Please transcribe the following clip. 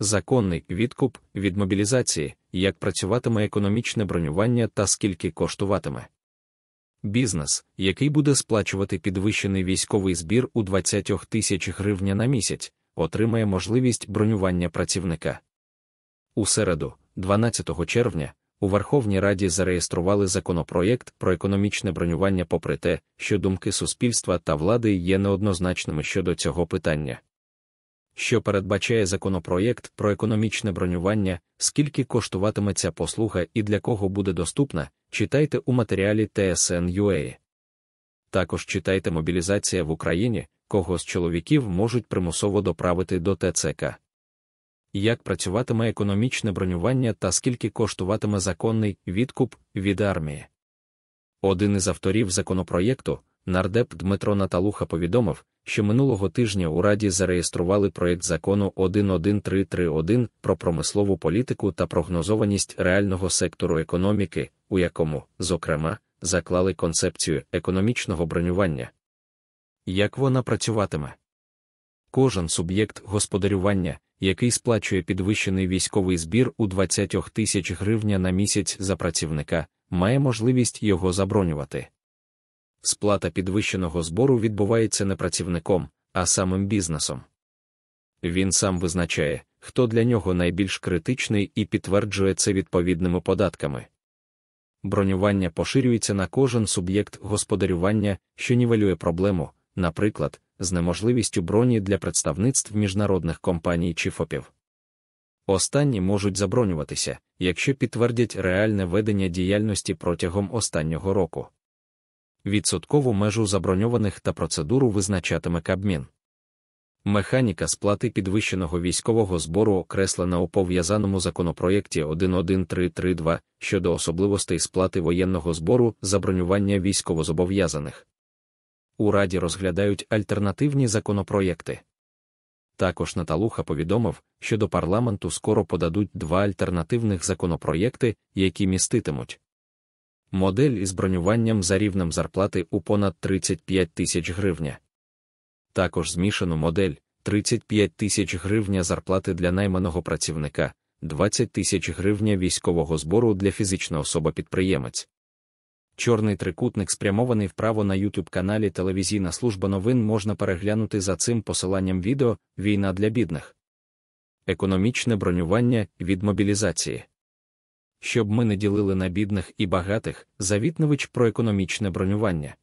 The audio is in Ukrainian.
законний відкуп від мобілізації, як працюватиме економічне бронювання та скільки коштуватиме. Бізнес, який буде сплачувати підвищений військовий збір у 20 тисяч гривня на місяць, отримає можливість бронювання працівника. У середу, 12 червня, у Верховній Раді зареєстрували законопроєкт про економічне бронювання, попри те, що думки суспільства та влади є неоднозначними щодо цього питання що передбачає законопроєкт про економічне бронювання, скільки коштуватиме ця послуга і для кого буде доступна, читайте у матеріалі TSN.ua. Е. Також читайте мобілізація в Україні, кого з чоловіків можуть примусово доправити до ТЦК. Як працюватиме економічне бронювання та скільки коштуватиме законний відкуп від армії? Один із авторів законопроєкту, нардеп Дмитро Наталуха повідомив, що минулого тижня у Раді зареєстрували проєкт закону 11331 про промислову політику та прогнозованість реального сектору економіки, у якому, зокрема, заклали концепцію економічного бронювання. Як вона працюватиме? Кожен суб'єкт господарювання, який сплачує підвищений військовий збір у 20 тисяч гривня на місяць за працівника, має можливість його забронювати. Сплата підвищеного збору відбувається не працівником, а самим бізнесом. Він сам визначає, хто для нього найбільш критичний і підтверджує це відповідними податками. Бронювання поширюється на кожен суб'єкт господарювання, що нівелює проблему, наприклад, з неможливістю броні для представництв міжнародних компаній чи ФОПів. Останні можуть забронюватися, якщо підтвердять реальне ведення діяльності протягом останнього року відсоткову межу заброньованих та процедуру визначатиме Кабмін. Механіка сплати підвищеного військового збору окреслена у пов'язаному законопроєкті 11332 щодо особливостей сплати воєнного збору за бронювання військовозобов'язаних. У Раді розглядають альтернативні законопроєкти. Також Наталуха повідомив, що до парламенту скоро подадуть два альтернативних законопроєкти, які міститимуть модель із бронюванням за рівнем зарплати у понад 35 тисяч гривня. Також змішану модель 35 тисяч гривня зарплати для найманого працівника, 20 тисяч гривня військового збору для фізичної особи підприємець. Чорний трикутник спрямований вправо на Ютуб каналі Телевізійна служба новин можна переглянути за цим посиланням відео Війна для бідних, економічне бронювання від мобілізації щоб ми не ділили на бідних і багатих, завітневич про економічне бронювання.